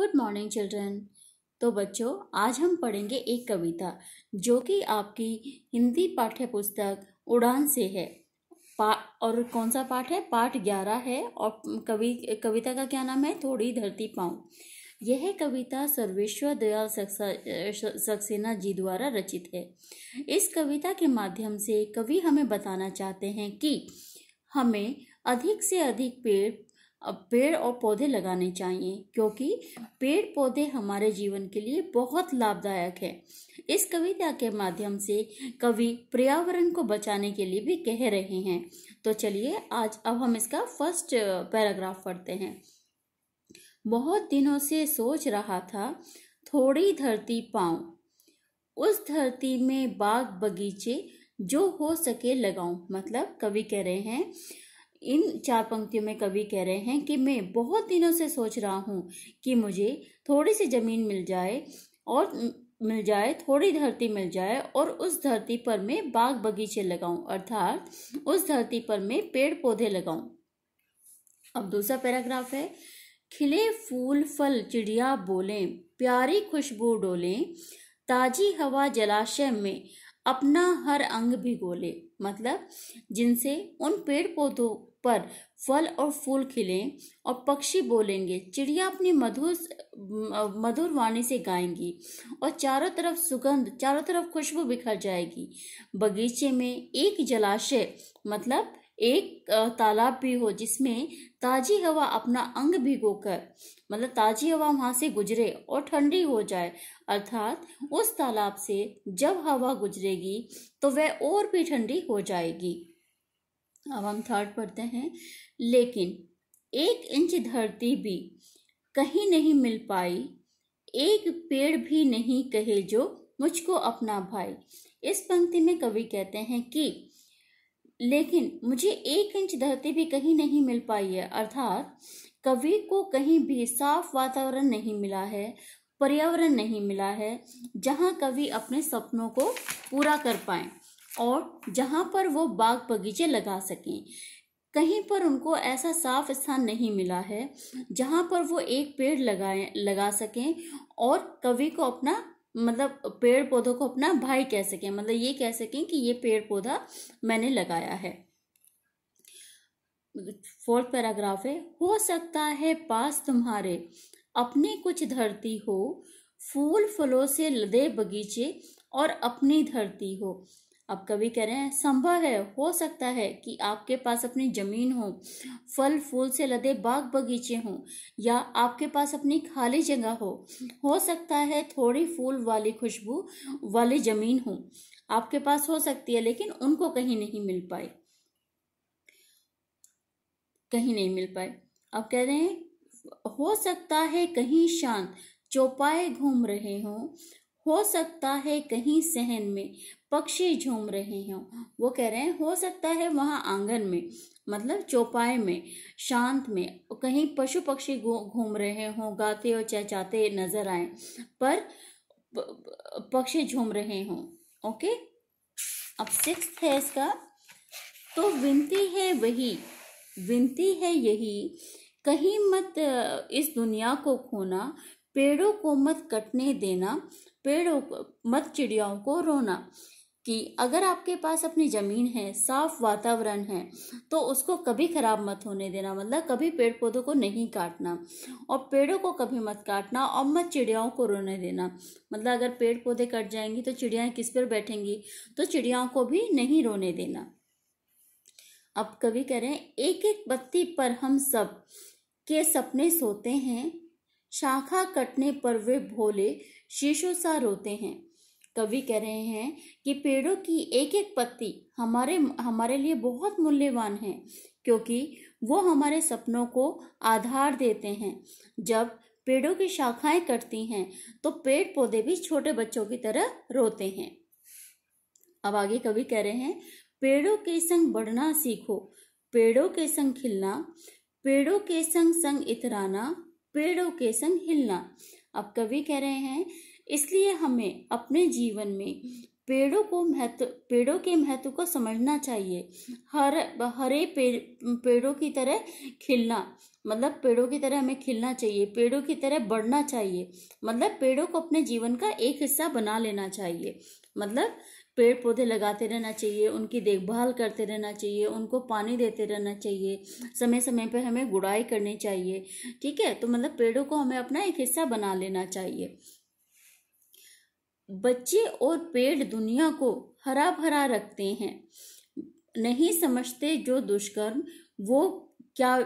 good morning children तो बच्चों आज हम पढ़ेंगे एक कविता जो कि आपकी हिंदी पाठ्य पुस्तक उड़ान से है पा और कौन सा पाठ है पाठ ग्यारह है और कवि कविता का क्या नाम है थोड़ी धरती पाऊँ यह कविता सर्वेश्वर दयाल सक्सेना जी द्वारा रचित है इस कविता के माध्यम से कवि हमें बताना चाहते हैं कि हमें अधिक से अधिक पेड़ अब पेड़ और पौधे लगाने चाहिए क्योंकि पेड़ पौधे हमारे जीवन के लिए बहुत लाभदायक है इस कविता के माध्यम से कवि पर्यावरण को बचाने के लिए भी कह रहे हैं तो चलिए आज अब हम इसका फर्स्ट पैराग्राफ पढ़ते हैं बहुत दिनों से सोच रहा था थोड़ी धरती पाओ उस धरती में बाग बगीचे जो हो सके लगाऊं मतलब कवि कह रहे हैं इन चार पंक्तियों में कवि कह रहे हैं कि मैं बहुत दिनों से सोच रहा हूँ कि मुझे थोड़ी सी ज़मीन मिल जाए और मिल जाए थोड़ी धरती मिल जाए और उस धरती पर मैं बाग बगीचे लगाऊं अर्थात उस धरती पर मैं पेड़ पौधे लगाऊं अब दूसरा पैराग्राफ है खिले फूल फल चिड़िया बोले प्यारी खुशबू डोले ताजी हवा जलाशय में अपना हर अंग भिगोले मतलब जिनसे उन पेड़ पौधों पर फल और फूल खिलें और पक्षी बोलेंगे चिड़िया अपनी मधुर मधुर वाणी से गाएंगी और चारों तरफ सुगंध चारों तरफ खुशबू बिखर जाएगी बगीचे में एक जलाशय मतलब एक तालाब भी हो जिसमें ताजी हवा अपना अंग भिगोकर मतलब ताजी हवा वहां से गुजरे और ठंडी हो जाए अर्थात उस तालाब से जब हवा गुजरेगी तो वह और भी ठंडी हो जाएगी अब हम थर्ड पढ़ते हैं लेकिन एक इंच धरती भी कहीं नहीं मिल पाई एक पेड़ भी नहीं कहे जो मुझको अपना भाई इस पंक्ति में कवि कहते हैं कि लेकिन मुझे एक इंच धरती भी कहीं नहीं मिल पाई है अर्थात कवि को कहीं भी साफ वातावरण नहीं मिला है पर्यावरण नहीं मिला है जहाँ कवि अपने सपनों को पूरा कर पाए और जहाँ पर वो बाग बगीचे लगा सकें कहीं पर उनको ऐसा साफ स्थान नहीं मिला है जहाँ पर वो एक पेड़ लगाए लगा सकें और कवि को अपना मतलब पेड़ पौधों को अपना भाई कह सकें मतलब ये कह सकें कि ये पेड़ पौधा मैंने लगाया है फोर्थ पैराग्राफ है हो सकता है पास तुम्हारे अपने कुछ धरती हो फूल फलों से लदे बगीचे और अपनी धरती हो अब कवि कह रहे हैं संभव है हो सकता है कि आपके पास अपनी जमीन हो फल फूल से लदे बाग बगीचे हो या आपके पास अपनी खाली जगह हो हो सकता है थोड़ी फूल वाली खुशबू वाली जमीन हो आपके पास हो सकती है लेकिन उनको कहीं नहीं मिल पाए कहीं नहीं मिल पाए अब कह रहे हैं हो सकता है कहीं शांत चौपाए घूम रहे हों हो सकता है कहीं सहन में पक्षी झूम रहे हों वो कह रहे हैं हो सकता है वहाँ आंगन में मतलब चौपाए में शांत में कहीं पशु पक्षी घूम रहे हों गाते और चहचाते नजर आए पर पक्षी झूम रहे हों ओके अब सिक्स है इसका तो विनती है वही विनती है यही कहीं मत इस दुनिया को खोना पेड़ों को मत कटने देना पेड़ों मत चिड़ियाओं को रोना कि अगर आपके पास अपनी ज़मीन है साफ वातावरण है तो उसको कभी ख़राब मत होने देना मतलब कभी पेड़ पौधों को नहीं काटना और पेड़ों को कभी मत काटना और मत चिड़ियाओं को रोने देना मतलब अगर पेड़ पौधे कट जाएंगी तो चिड़ियाँ किस पर बैठेंगी तो चिड़ियाओं को भी नहीं रोने देना अब कभी करें एक एक बत्ती पर हम सब के सपने सोते हैं शाखा कटने पर वे भोले शीशों सा रोते हैं कवि कह रहे हैं कि पेड़ों की एक एक पत्ती हमारे हमारे लिए बहुत मूल्यवान है क्योंकि वो हमारे सपनों को आधार देते हैं जब पेड़ों की शाखाएं कटती हैं तो पेड़ पौधे भी छोटे बच्चों की तरह रोते हैं अब आगे कवि कह रहे हैं पेड़ों के संग बढ़ना सीखो पेड़ों के संग खिलना पेड़ों के संग संग इतराना पेड़ों के संग हिलना अब कवि कह रहे हैं इसलिए हमें अपने जीवन में पेड़ों को महत्व पेड़ों के महत्व को समझना चाहिए हर हरे पेड़ पेड़ों की तरह खिलना मतलब पेड़ों की तरह हमें खिलना चाहिए पेड़ों की तरह बढ़ना चाहिए मतलब पेड़ों को अपने जीवन का एक हिस्सा बना लेना चाहिए मतलब पेड़ पौधे लगाते रहना चाहिए उनकी देखभाल करते रहना चाहिए उनको पानी देते रहना चाहिए समय समय पर हमें गुड़ाई करनी चाहिए ठीक है तो मतलब पेड़ों को हमें अपना एक हिस्सा बना लेना चाहिए बच्चे और पेड़ दुनिया को हरा भरा रखते हैं नहीं समझते जो दुष्कर्म वो क्या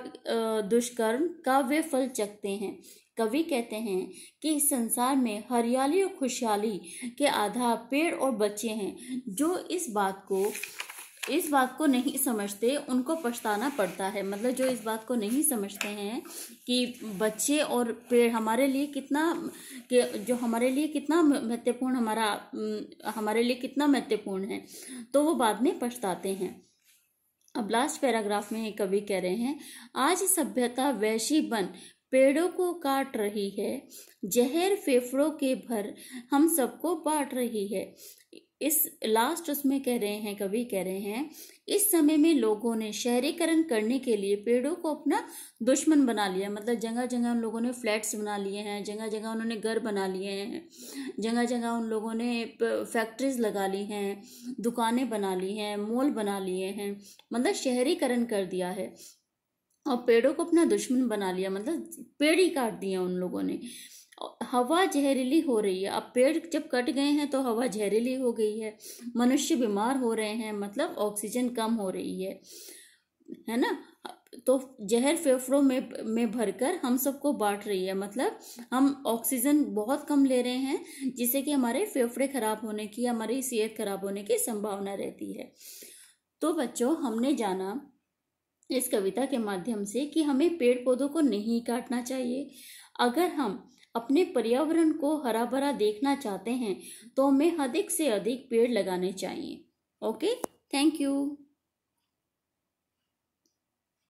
दुष्कर्म का वे फल चकते हैं कवि कहते हैं कि इस संसार में हरियाली और खुशहाली के आधार पेड़ और बच्चे हैं जो इस बात को इस बात को नहीं समझते उनको पछताना पड़ता है मतलब जो इस बात को नहीं समझते हैं कि बच्चे और पेड़ हमारे लिए कितना के जो हमारे लिए कितना महत्वपूर्ण हमारा हमारे लिए कितना महत्वपूर्ण है तो वो बाद में पछताते हैं अब लास्ट पैराग्राफ में कवि कह रहे हैं आज सभ्यता वैशी बन पेड़ों को काट रही है जहर फेफड़ों के भर हम सबको बांट रही है इस लास्ट उसमें कह रहे हैं कवि कह रहे हैं इस समय में लोगों ने शहरीकरण करने के लिए पेड़ों को अपना दुश्मन बना लिया मतलब जगह जगह उन लोगों ने फ्लैट्स बना लिए हैं जगह जगह उन्होंने घर बना लिए हैं जगह जगह उन लोगों ने फैक्ट्रीज लगा ली हैं दुकानें बना ली हैं मॉल बना लिए हैं मतलब शहरीकरण कर दिया है और पेड़ों को अपना दुश्मन बना लिया मतलब पेड़ ही काट दिया उन लोगों ने हवा जहरीली हो रही है अब पेड़ जब कट गए हैं तो हवा जहरीली हो गई है मनुष्य बीमार हो रहे हैं मतलब ऑक्सीजन कम हो रही है है ना तो जहर फेफड़ों में में भरकर हम सबको बांट रही है मतलब हम ऑक्सीजन बहुत कम ले रहे हैं जिससे कि हमारे फेफड़े खराब होने की हमारी सेहत खराब होने की संभावना रहती है तो बच्चों हमने जाना इस कविता के माध्यम से कि हमें पेड़ पौधों को नहीं काटना चाहिए अगर हम अपने पर्यावरण को हरा भरा देखना चाहते हैं तो हमें अधिक से अधिक पेड़ लगाने चाहिए ओके थैंक यू